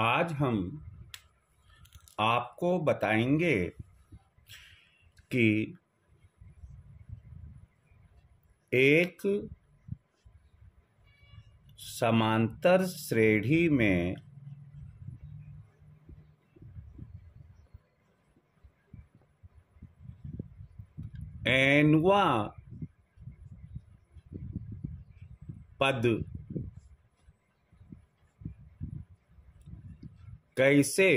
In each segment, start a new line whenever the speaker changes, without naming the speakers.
आज हम आपको बताएंगे कि एक समांतर श्रेणी में एनवा पद कैसे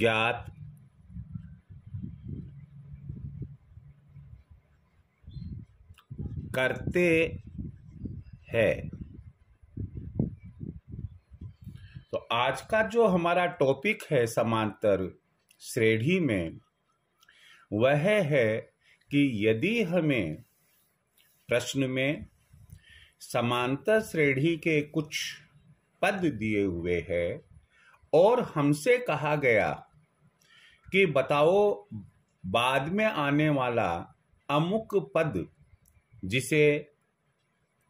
ज्ञात करते हैं तो आज का जो हमारा टॉपिक है समांतर श्रेणी में वह है कि यदि हमें प्रश्न में समांतर श्रेणी के कुछ पद दिए हुए है और हमसे कहा गया कि बताओ बाद में आने वाला अमुक पद जिसे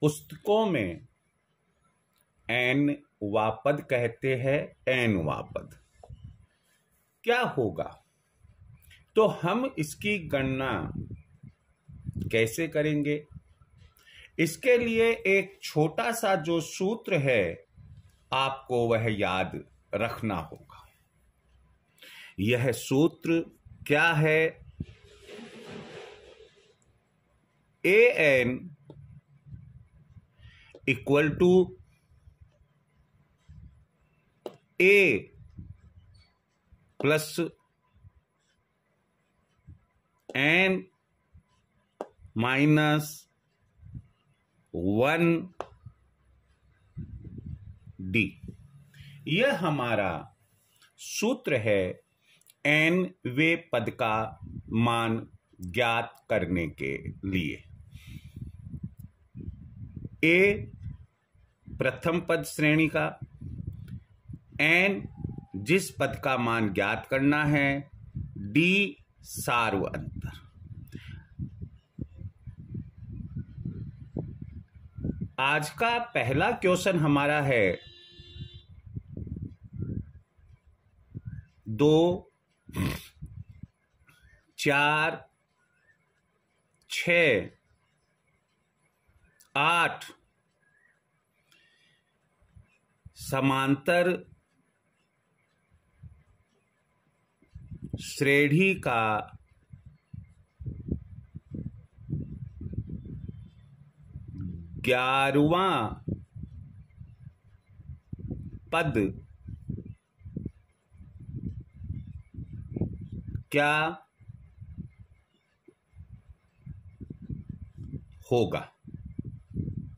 पुस्तकों में एन वापद कहते हैं एन वापद क्या होगा तो हम इसकी गणना कैसे करेंगे इसके लिए एक छोटा सा जो सूत्र है आपको वह याद रखना होगा यह सूत्र क्या है A N equal to A plus N minus one D यह हमारा सूत्र है एन वे पद का मान ज्ञात करने के लिए ए प्रथम पद श्रेणी का एन जिस पद का मान ज्ञात करना है डी सार्व अंतर आज का पहला क्वेश्चन हमारा है दो चार छ आठ समांतर श्रेणी का ग्यारहवा पद क्या होगा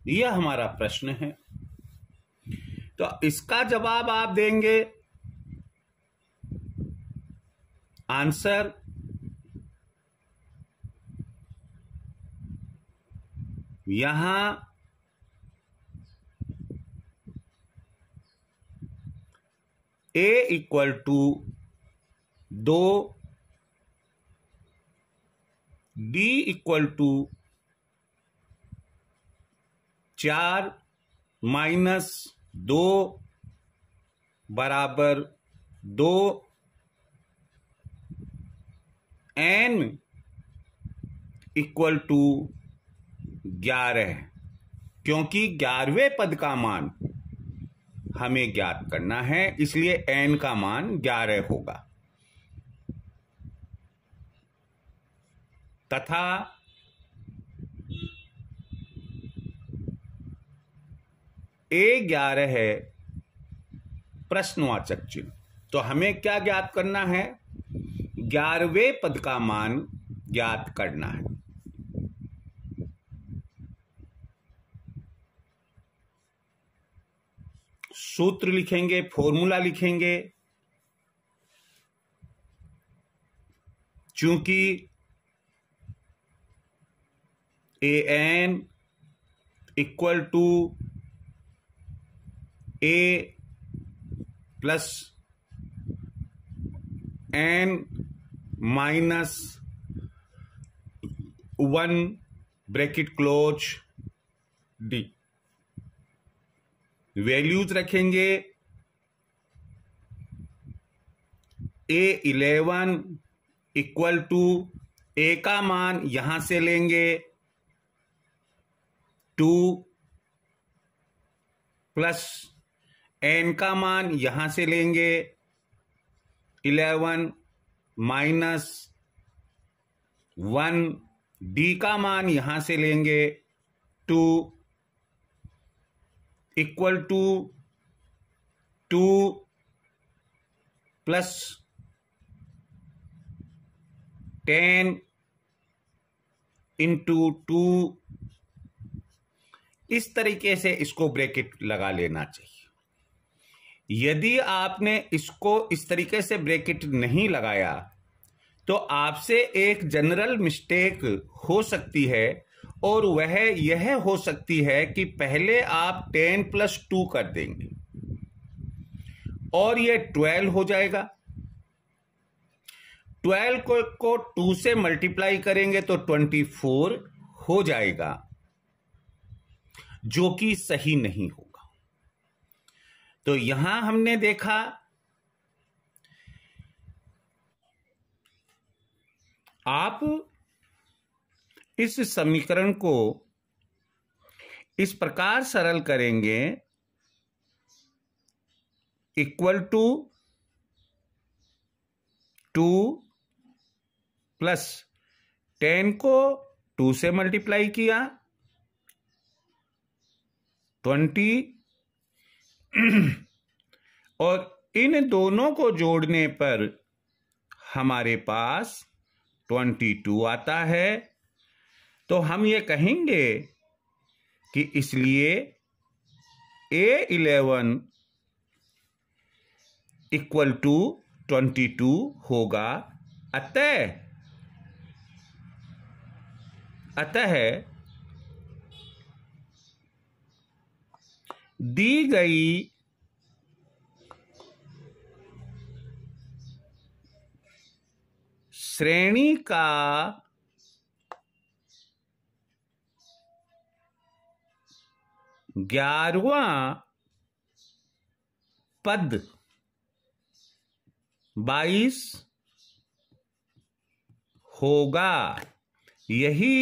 यह हमारा प्रश्न है तो इसका जवाब आप देंगे आंसर यहां ए इक्वल टू दो डी इक्वल टू चार माइनस दो बराबर दो एन इक्वल टू ग्यारह क्योंकि ग्यारहवें पद का मान हमें ज्ञात करना है इसलिए एन का मान ग्यारह होगा तथा ए ग्यारह है प्रश्नवाचक चिन्ह तो हमें क्या ज्ञात करना है ग्यारहवें पद का मान ज्ञात करना है सूत्र लिखेंगे फॉर्मूला लिखेंगे क्योंकि A N equal to A plus N minus one bracket close D values रखेंगे A eleven equal to A का मान यहां से लेंगे टू प्लस एन का मान यहां से लेंगे इलेवन माइनस वन डी का मान यहां से लेंगे two equal to two plus ten into two इस तरीके से इसको ब्रेकेट लगा लेना चाहिए यदि आपने इसको इस तरीके से ब्रेकेट नहीं लगाया तो आपसे एक जनरल मिस्टेक हो सकती है और वह यह हो सकती है कि पहले आप टेन प्लस टू कर देंगे और यह ट्वेल्व हो जाएगा ट्वेल्व को, को टू से मल्टीप्लाई करेंगे तो ट्वेंटी फोर हो जाएगा जो कि सही नहीं होगा तो यहां हमने देखा आप इस समीकरण को इस प्रकार सरल करेंगे equal to two plus ten को टू से मल्टीप्लाई किया ट्वेंटी और इन दोनों को जोड़ने पर हमारे पास ट्वेंटी टू आता है तो हम ये कहेंगे कि इसलिए A eleven equal to twenty two होगा अतः अतः दी गई श्रेणी का ग्यारहवा पद बाईस होगा यही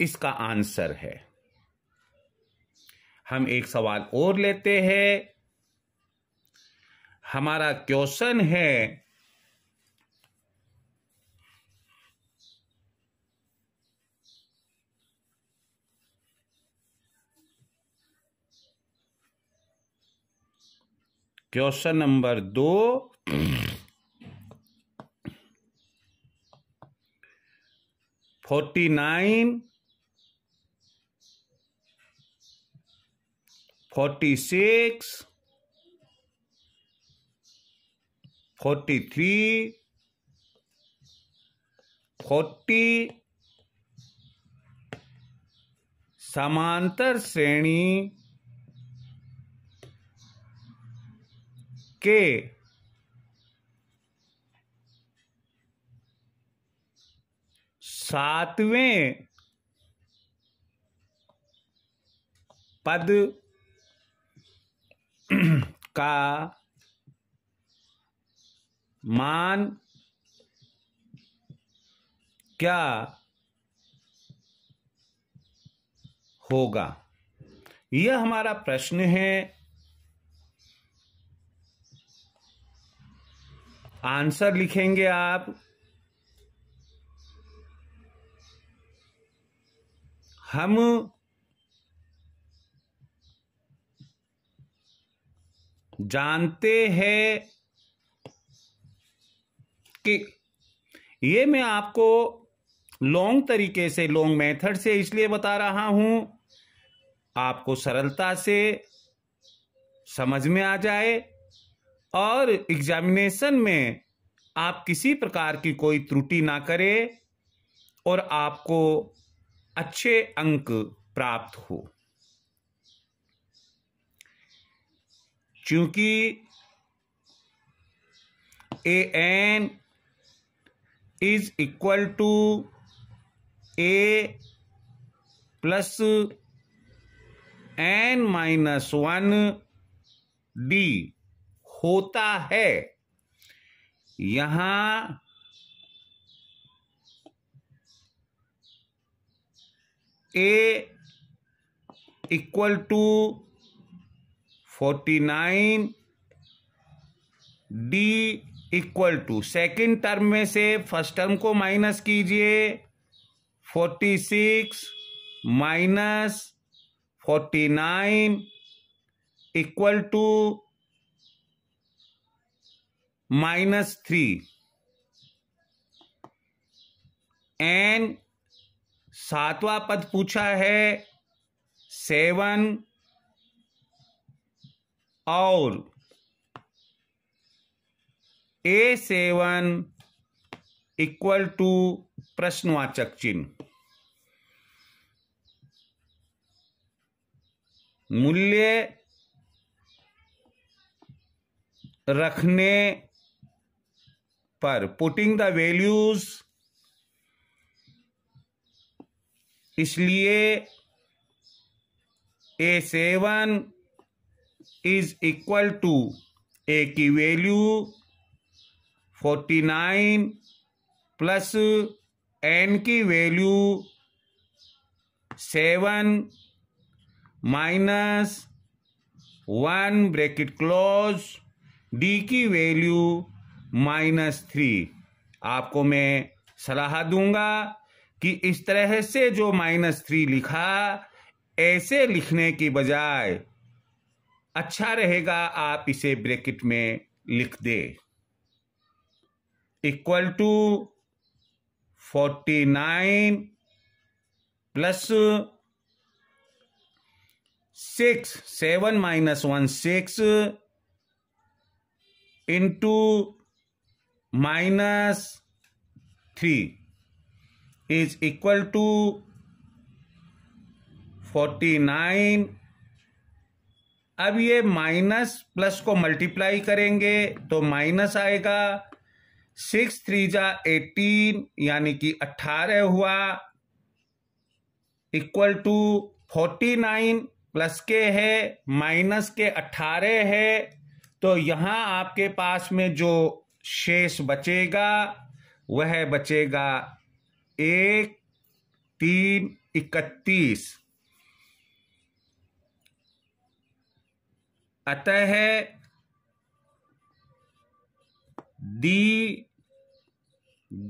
इसका आंसर है हम एक सवाल और लेते हैं हमारा क्वेश्चन है क्वेश्चन नंबर दो forty nine forty six forty three forty समांतर श्रेणी के सातवें पद का मान क्या होगा यह हमारा प्रश्न है आंसर लिखेंगे आप हम जानते हैं कि ये मैं आपको लॉन्ग तरीके से लॉन्ग मेथड से इसलिए बता रहा हूं आपको सरलता से समझ में आ जाए और एग्जामिनेशन में आप किसी प्रकार की कोई त्रुटि ना करें और आपको अच्छे अंक प्राप्त हो चूंकि A N is equal to A plus N minus one D होता है यहां A equal to forty nine D equal to second term में से फर्स्ट टर्म को माइनस कीजिए forty six minus forty nine equal to minus three and सातवां पद पूछा है सेवन और ए सेवन इक्वल टू प्रश्नवाचक चिन्ह मूल्य रखने पर पुटिंग द वैल्यूज इसलिए A seven is equal to A की value forty nine plus N की value seven minus one bracket close D की वैल्यू माइनस थ्री आपको मैं सलाह दूंगा कि इस तरह से जो माइनस थ्री लिखा ऐसे लिखने की बजाय अच्छा रहेगा आप इसे ब्रैकेट में लिख दे equal to forty nine plus six seven minus one six into minus three is equal to forty nine अब ये माइनस प्लस को मल्टीप्लाई करेंगे तो माइनस आएगा सिक्स थ्री जा एटीन यानी कि अट्ठारह हुआ equal to forty nine plus के है माइनस के अट्ठारह है तो यहां आपके पास में जो शेष बचेगा वह बचेगा एक तीन इकतीस अतः दी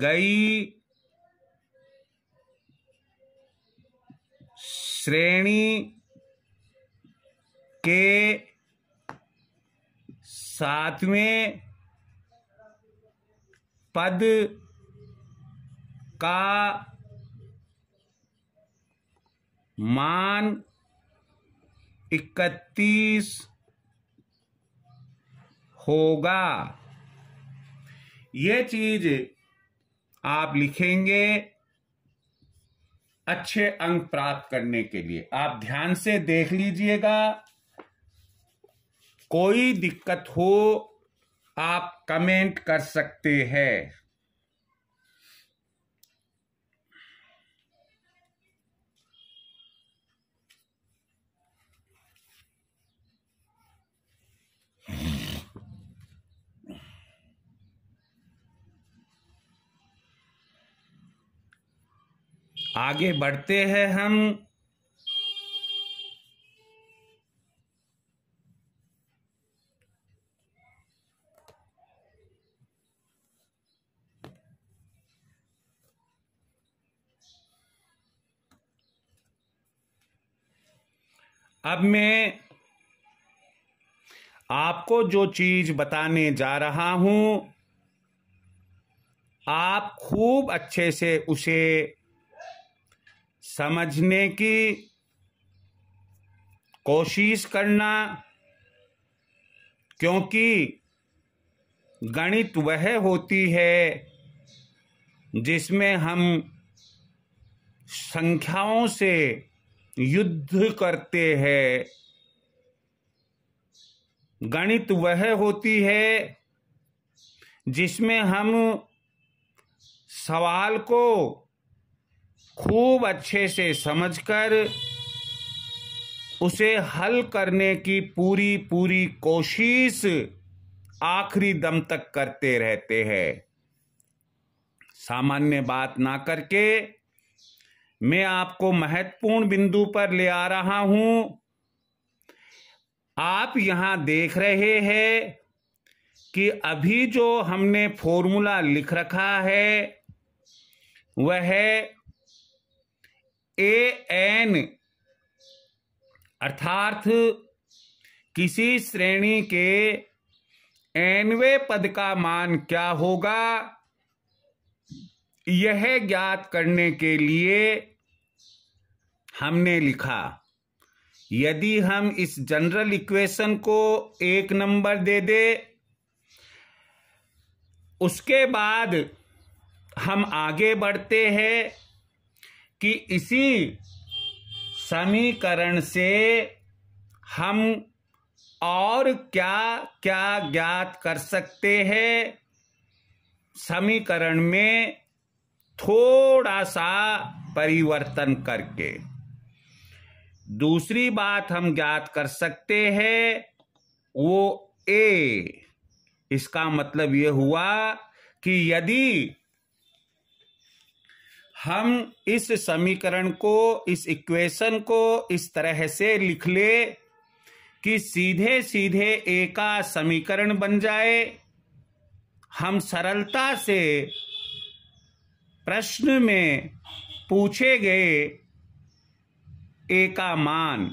गई श्रेणी के सातवें पद का मान इकतीस होगा ये चीज आप लिखेंगे अच्छे अंक प्राप्त करने के लिए आप ध्यान से देख लीजिएगा कोई दिक्कत हो आप कमेंट कर सकते हैं आगे बढ़ते हैं हम अब मैं आपको जो चीज बताने जा रहा हूं आप खूब अच्छे से उसे समझने की कोशिश करना क्योंकि गणित वह होती है जिसमें हम संख्याओं से युद्ध करते हैं गणित वह होती है जिसमें हम सवाल को खूब अच्छे से समझकर उसे हल करने की पूरी पूरी कोशिश आखिरी दम तक करते रहते हैं सामान्य बात ना करके मैं आपको महत्वपूर्ण बिंदु पर ले आ रहा हूं आप यहां देख रहे हैं कि अभी जो हमने फॉर्मूला लिख रखा है वह है ए एन अर्थार्थ किसी श्रेणी के एनवे पद का मान क्या होगा यह ज्ञात करने के लिए हमने लिखा यदि हम इस जनरल इक्वेशन को एक नंबर दे दे उसके बाद हम आगे बढ़ते हैं कि इसी समीकरण से हम और क्या क्या ज्ञात कर सकते हैं समीकरण में थोड़ा सा परिवर्तन करके दूसरी बात हम ज्ञात कर सकते हैं वो ए इसका मतलब ये हुआ कि यदि हम इस समीकरण को इस इक्वेशन को इस तरह से लिख ले कि सीधे सीधे ए का समीकरण बन जाए हम सरलता से प्रश्न में पूछे गए ए का मान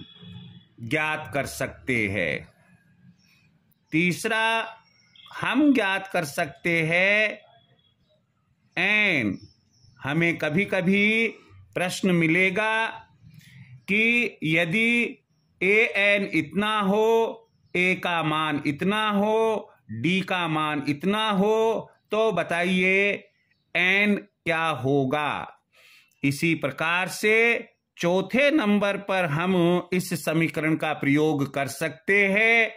ज्ञात कर सकते हैं तीसरा हम ज्ञात कर सकते हैं एन हमें कभी कभी प्रश्न मिलेगा कि यदि ए एन इतना हो ए का मान इतना हो डी का मान इतना हो तो बताइए एन क्या होगा इसी प्रकार से चौथे नंबर पर हम इस समीकरण का प्रयोग कर सकते हैं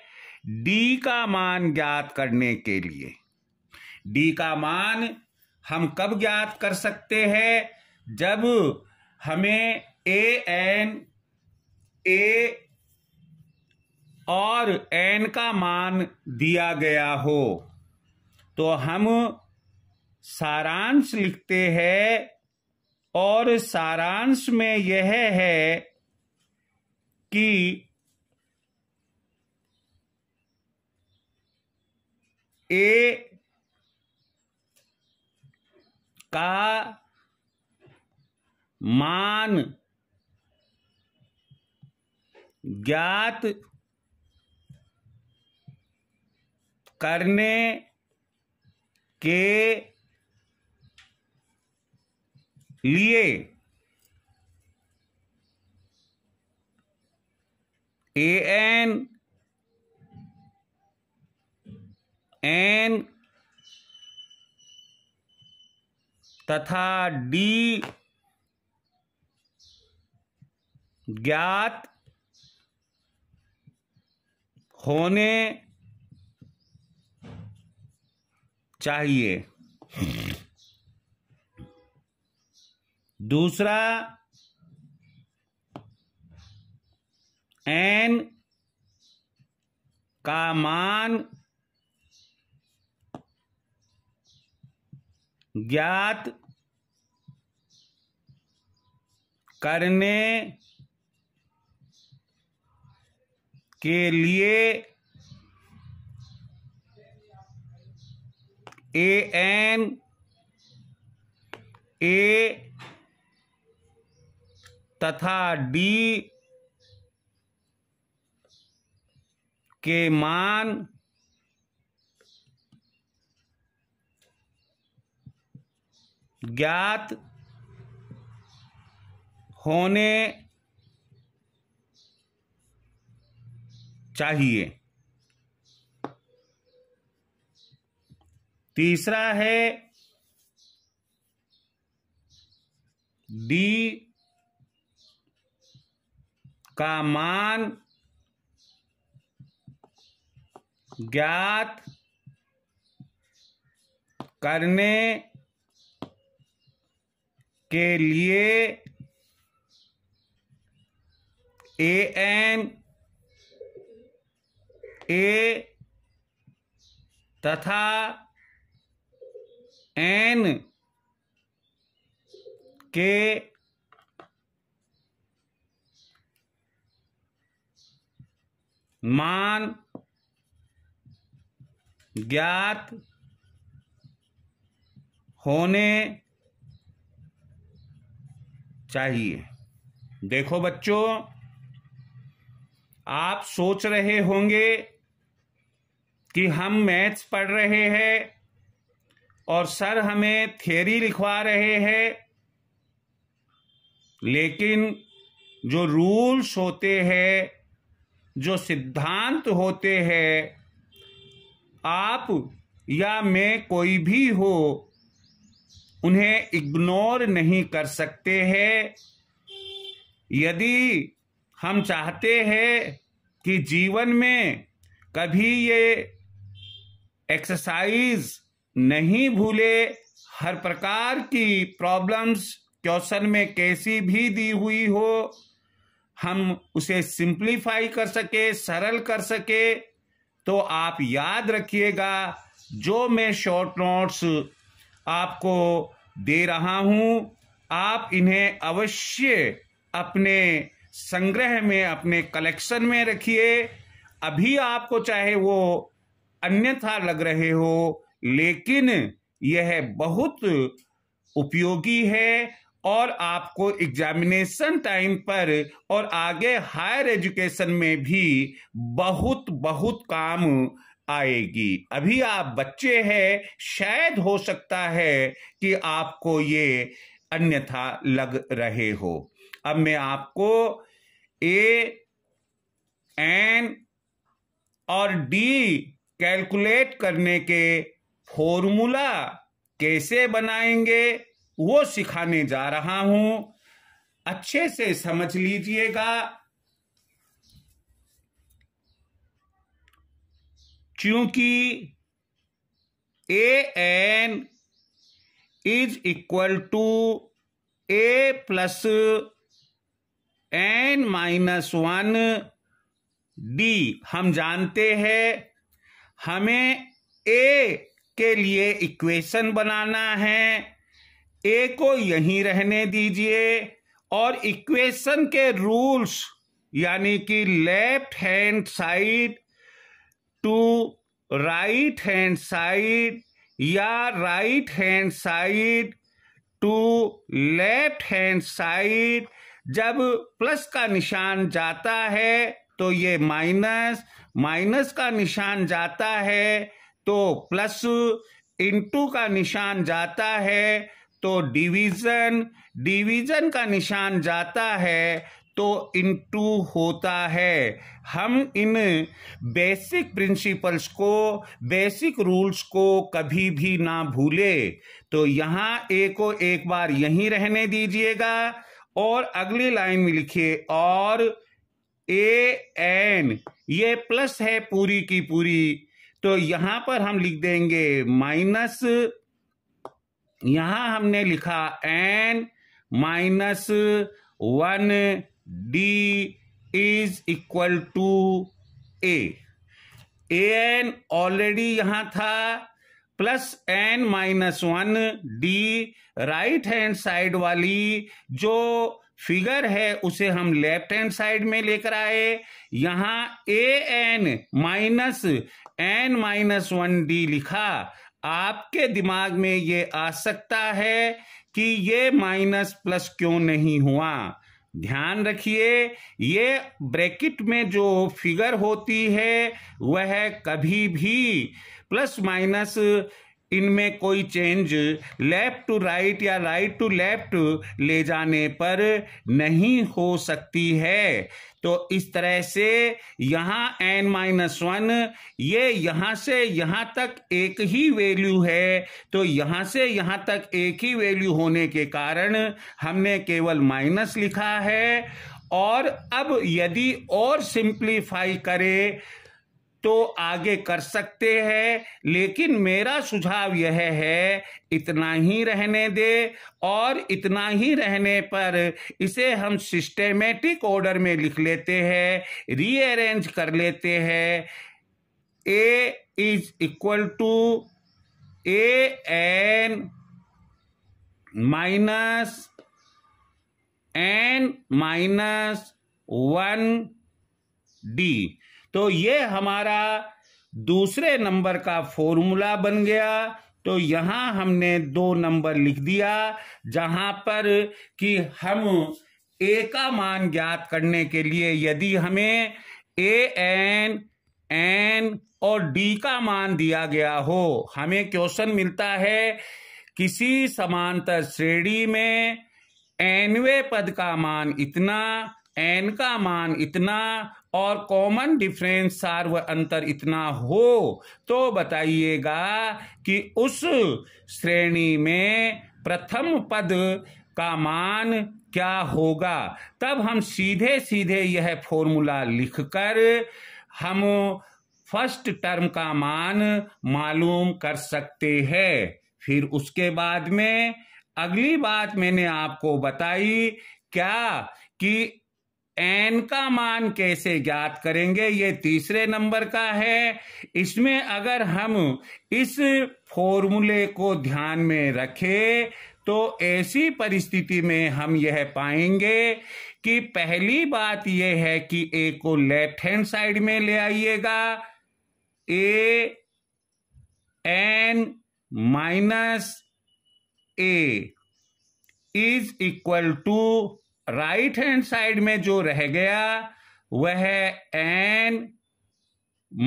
डी का मान ज्ञात करने के लिए डी का मान हम कब ज्ञात कर सकते हैं जब हमें ए एन ए और एन का मान दिया गया हो तो हम सारांश लिखते हैं और सारांश में यह है कि ए का मान ज्ञात करने के लिए एन एन तथा डी ज्ञात होने चाहिए दूसरा एन का मान ज्ञात करने के लिए ए एन ए तथा डी के मान ज्ञात होने चाहिए तीसरा है डी का मान ज्ञात करने के लिए ए एन ए तथा एन के मान ज्ञात होने चाहिए देखो बच्चों आप सोच रहे होंगे कि हम मैथ्स पढ़ रहे हैं और सर हमें थ्योरी लिखवा रहे हैं लेकिन जो रूल्स होते हैं जो सिद्धांत होते हैं आप या मैं कोई भी हो उन्हें इग्नोर नहीं कर सकते हैं यदि हम चाहते हैं कि जीवन में कभी ये एक्सरसाइज नहीं भूले हर प्रकार की प्रॉब्लम्स क्वेश्चन में कैसी भी दी हुई हो हम उसे सिंप्लीफाई कर सके सरल कर सके तो आप याद रखिएगा जो मैं शॉर्ट नोट्स आपको दे रहा हूं आप इन्हें अवश्य अपने संग्रह में अपने कलेक्शन में रखिए अभी आपको चाहे वो अन्यथा लग रहे हो लेकिन यह बहुत उपयोगी है और आपको एग्जामिनेशन टाइम पर और आगे हायर एजुकेशन में भी बहुत बहुत काम आएगी अभी आप बच्चे हैं शायद हो सकता है कि आपको ये अन्यथा लग रहे हो अब मैं आपको ए एन और डी कैलकुलेट करने के फॉर्मूला कैसे बनाएंगे वो सिखाने जा रहा हूं अच्छे से समझ लीजिएगा चूंकि A N is equal to A plus N minus one D हम जानते हैं हमें ए के लिए इक्वेशन बनाना है ए को यहीं रहने दीजिए और इक्वेशन के रूल्स यानी कि left hand side to right hand side या right hand side to left hand side जब प्लस का निशान जाता है तो ये माइनस माइनस का निशान जाता है तो प्लस इंटू का निशान जाता है तो डिवीजन डिवीजन का निशान जाता है तो इनटू होता है हम इन बेसिक प्रिंसिपल्स को बेसिक रूल्स को कभी भी ना भूले तो यहां ए को एक बार यहीं रहने दीजिएगा और अगली लाइन में लिखिए और ए एन ये प्लस है पूरी की पूरी तो यहां पर हम लिख देंगे माइनस यहां हमने लिखा N minus one D is equal to A. A N already यहां था plus N minus one D right hand side वाली जो फिगर है उसे हम लेफ्ट हैंड साइड में लेकर आए यहां A N minus N minus one D लिखा आपके दिमाग में ये आ सकता है कि ये माइनस प्लस क्यों नहीं हुआ ध्यान रखिए ये ब्रैकेट में जो फिगर होती है वह कभी भी प्लस माइनस इनमें कोई चेंज लेफ्ट टू राइट या राइट टू लेफ्ट ले जाने पर नहीं हो सकती है तो इस तरह से यहाँ एन माइनस वन ये यहाँ से यहाँ तक एक ही वैल्यू है तो यहाँ से यहाँ तक एक ही वैल्यू होने के कारण हमने केवल माइनस लिखा है और अब यदि और सिंप्लीफाई करें तो आगे कर सकते हैं लेकिन मेरा सुझाव यह है इतना ही रहने दे और इतना ही रहने पर इसे हम सिस्टेमेटिक ऑर्डर में लिख लेते हैं रीअरेंज कर लेते हैं A is equal to A N minus N minus one D तो ये हमारा दूसरे नंबर का फॉर्मूला बन गया तो यहां हमने दो नंबर लिख दिया जहां पर कि हम ए का मान ज्ञात करने के लिए यदि हमें ए एन एन और डी का मान दिया गया हो हमें क्वेश्चन मिलता है किसी समांतर श्रेणी में एनवे पद का मान इतना एन का मान इतना और कॉमन डिफरेंस सार्व अंतर इतना हो तो बताइएगा कि उस श्रेणी में प्रथम पद का मान क्या होगा तब हम सीधे सीधे यह फॉर्मूला लिखकर हम फर्स्ट टर्म का मान मालूम कर सकते हैं फिर उसके बाद में अगली बात मैंने आपको बताई क्या कि एन का मान कैसे ज्ञात करेंगे ये तीसरे नंबर का है इसमें अगर हम इस फॉर्मूले को ध्यान में रखें तो ऐसी परिस्थिति में हम यह पाएंगे कि पहली बात यह है कि ए को लेफ्ट हैंड साइड में ले आइएगा A N minus A is equal to right hand side में जो रह गया वह एन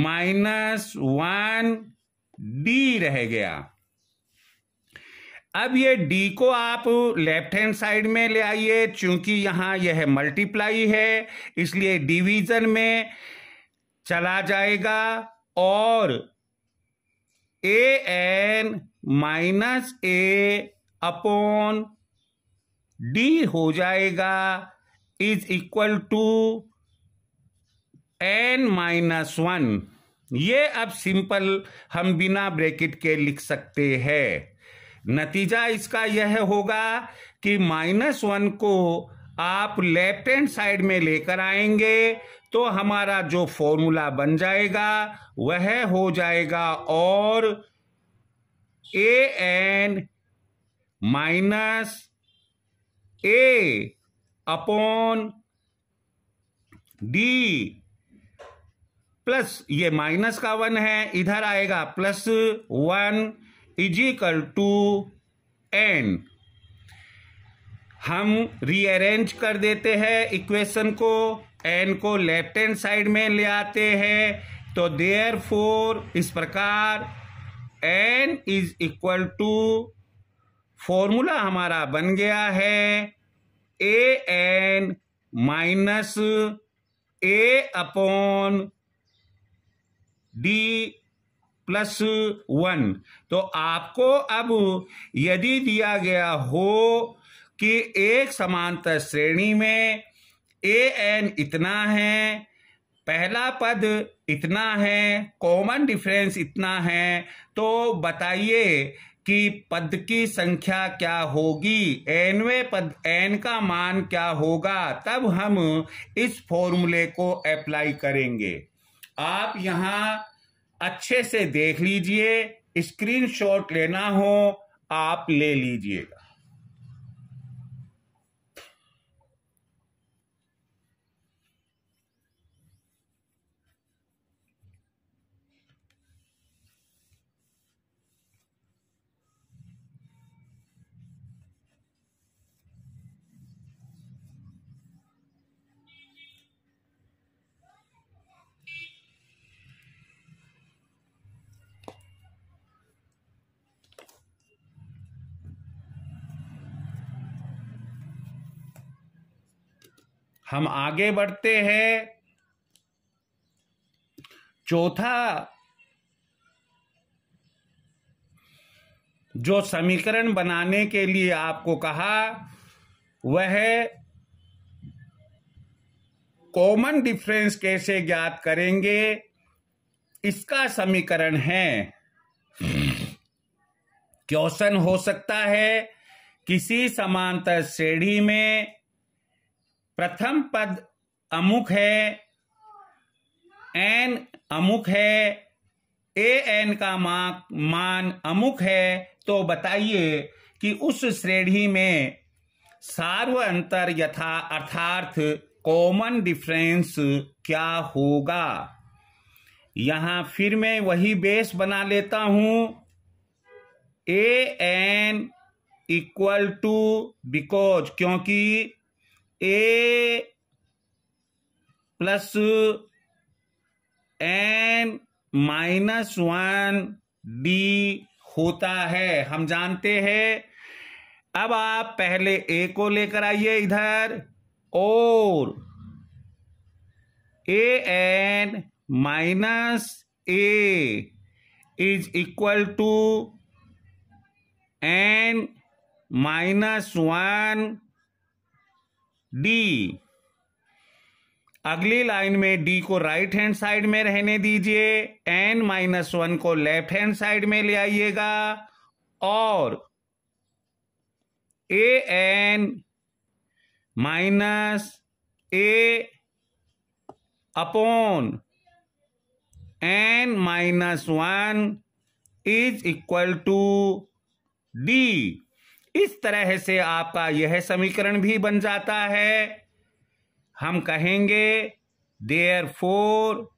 माइनस वन डी रह गया अब ये डी को आप लेफ्ट हैंड साइड में ले आइए क्योंकि यहां यह मल्टीप्लाई है इसलिए डिवीजन में चला जाएगा और A N minus A upon D हो जाएगा is equal to N minus one ये अब सिंपल हम बिना ब्रैकेट के लिख सकते हैं नतीजा इसका यह होगा कि माइनस वन को आप लेफ्ट हैंड साइड में लेकर आएंगे तो हमारा जो फॉर्मूला बन जाएगा वह हो जाएगा और A N minus A upon D plus ये माइनस का वन है इधर आएगा plus one is equal to N हम रीअरेंज कर देते हैं इक्वेशन को एन को लेफ्ट हैंड साइड में ले आते हैं तो देयर फोर इस प्रकार N is equal to formula हमारा बन गया है A N minus A upon D plus one तो आपको अब यदि दिया गया हो कि एक समांतर श्रेणी में ए एन इतना है पहला पद इतना है कॉमन डिफरेंस इतना है तो बताइए कि पद की संख्या क्या होगी एनवे पद एन का मान क्या होगा तब हम इस फॉर्मूले को अप्लाई करेंगे आप यहां अच्छे से देख लीजिए स्क्रीनशॉट लेना हो आप ले लीजिएगा हम आगे बढ़ते हैं चौथा जो समीकरण बनाने के लिए आपको कहा वह कॉमन डिफरेंस कैसे ज्ञात करेंगे इसका समीकरण है क्वेश्चन हो सकता है किसी समांतर श्रेणी में प्रथम पद अमुक है एन अमुक है ए एन का मा, मान अमुक है तो बताइए कि उस श्रेणी में सार्व अंतर यथा अर्थार्थ कॉमन डिफरेंस क्या होगा यहां फिर मैं वही बेस बना लेता हूं A N equal to because क्योंकि A plus N minus one D होता है हम जानते हैं अब आप पहले ए को लेकर आइए इधर और A N minus A is equal to N minus one D अगली लाइन में डी को राइट हैंड साइड में रहने दीजिए एन माइनस वन को लेफ्ट हैंड साइड में ले आइएगा और A N minus A upon N minus one is equal to D इस तरह से आपका यह समीकरण भी बन जाता है हम कहेंगे therefore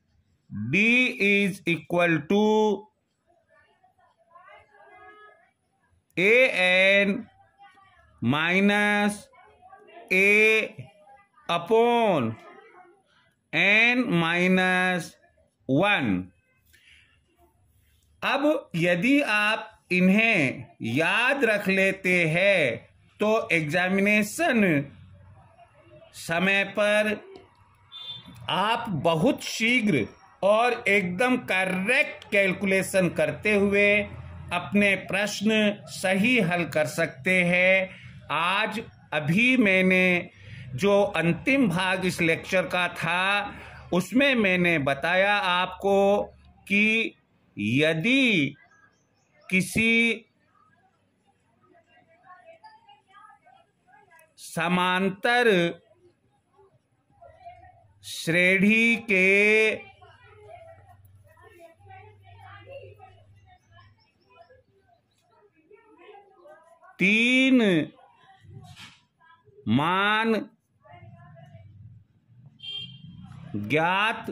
D is equal to A N minus A upon N minus one अब यदि आप इन्हें याद रख लेते हैं तो एग्जामिनेशन समय पर आप बहुत शीघ्र और एकदम करेक्ट कैलकुलेशन करते हुए अपने प्रश्न सही हल कर सकते हैं आज अभी मैंने जो अंतिम भाग इस लेक्चर का था उसमें मैंने बताया आपको कि यदि किसी समांतर श्रेणी के तीन मान ज्ञात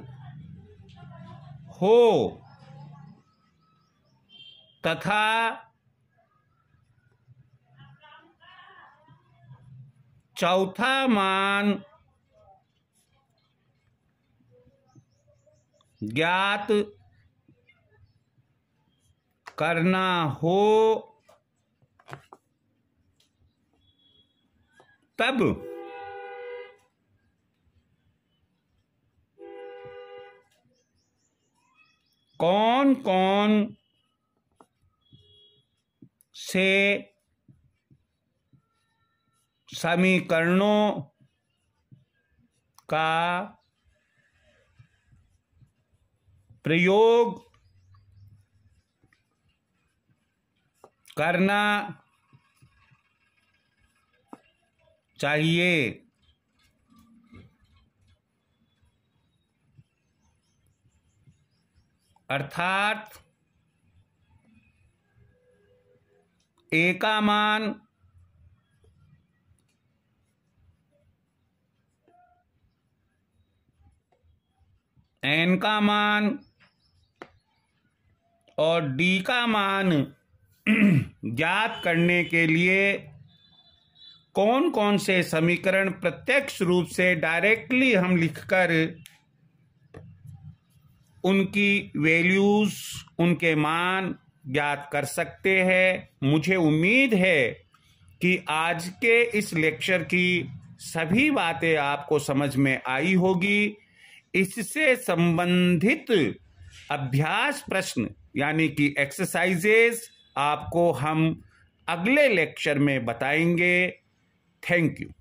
हो तथा चौथा मान ज्ञात करना हो तब कौन कौन से समीकरणों का प्रयोग करना चाहिए अर्थात ए का मान एन का मान और डी का मान ज्ञात करने के लिए कौन कौन से समीकरण प्रत्यक्ष रूप से डायरेक्टली हम लिखकर उनकी वैल्यूज उनके मान ज्ञात कर सकते हैं मुझे उम्मीद है कि आज के इस लेक्चर की सभी बातें आपको समझ में आई होगी इससे संबंधित अभ्यास प्रश्न यानी कि एक्सरसाइजेस आपको हम अगले लेक्चर में बताएंगे थैंक यू